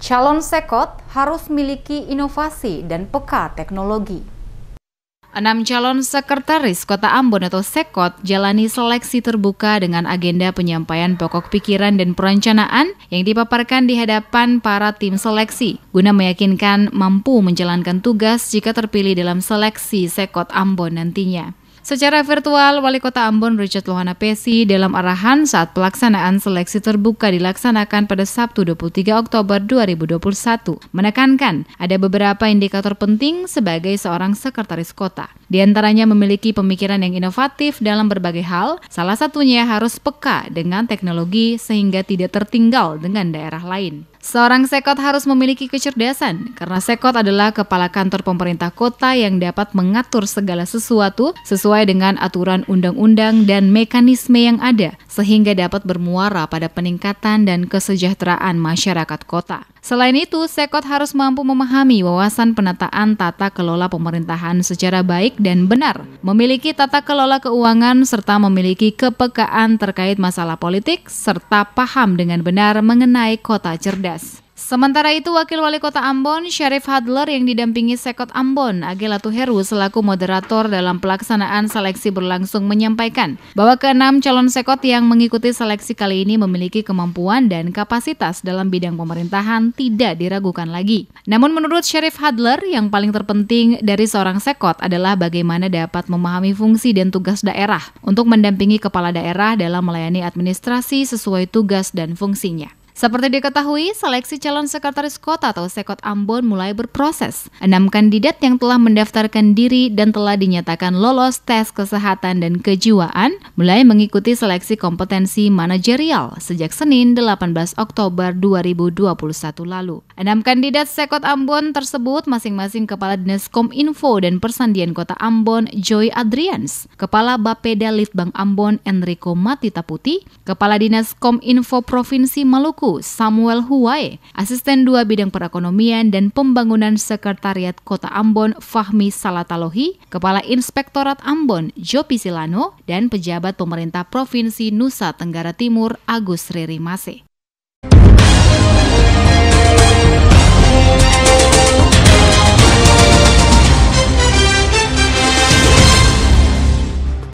Calon sekot harus memiliki inovasi dan peka teknologi. Enam calon sekretaris Kota Ambon atau Sekot jalani seleksi terbuka dengan agenda penyampaian pokok pikiran dan perencanaan yang dipaparkan di hadapan para tim seleksi, guna meyakinkan mampu menjalankan tugas jika terpilih dalam seleksi Sekot Ambon nantinya. Secara virtual, Wali Kota Ambon Richard Lohana Pesi dalam arahan saat pelaksanaan seleksi terbuka dilaksanakan pada Sabtu 23 Oktober 2021 menekankan ada beberapa indikator penting sebagai seorang sekretaris kota. Di antaranya memiliki pemikiran yang inovatif dalam berbagai hal, salah satunya harus peka dengan teknologi sehingga tidak tertinggal dengan daerah lain. Seorang sekot harus memiliki kecerdasan, karena sekot adalah kepala kantor pemerintah kota yang dapat mengatur segala sesuatu sesuai dengan aturan undang-undang dan mekanisme yang ada, sehingga dapat bermuara pada peningkatan dan kesejahteraan masyarakat kota. Selain itu, Sekot harus mampu memahami wawasan penataan tata kelola pemerintahan secara baik dan benar, memiliki tata kelola keuangan serta memiliki kepekaan terkait masalah politik serta paham dengan benar mengenai kota cerdas. Sementara itu, Wakil Wali Kota Ambon, Syarif Hadler yang didampingi Sekot Ambon, Agila Tuheru selaku moderator dalam pelaksanaan seleksi berlangsung menyampaikan bahwa keenam calon Sekot yang mengikuti seleksi kali ini memiliki kemampuan dan kapasitas dalam bidang pemerintahan tidak diragukan lagi. Namun menurut Syarif Hadler, yang paling terpenting dari seorang Sekot adalah bagaimana dapat memahami fungsi dan tugas daerah untuk mendampingi kepala daerah dalam melayani administrasi sesuai tugas dan fungsinya. Seperti diketahui, seleksi calon sekretaris kota atau Sekot Ambon mulai berproses. Enam kandidat yang telah mendaftarkan diri dan telah dinyatakan lolos tes kesehatan dan kejiwaan mulai mengikuti seleksi kompetensi manajerial sejak Senin 18 Oktober 2021 lalu. Enam kandidat Sekot Ambon tersebut masing-masing Kepala Dinas Kominfo dan Persandian Kota Ambon Joy Adrians, Kepala Bapeda Litbang Ambon Enrico Matita Putih, Kepala Dinas Kominfo Provinsi Maluku Samuel Huai, Asisten Dua Bidang Perekonomian dan Pembangunan Sekretariat Kota Ambon Fahmi Salatalohi, Kepala Inspektorat Ambon Jopi Silano, dan pejabat pemerintah Provinsi Nusa Tenggara Timur Agus Riri Masih.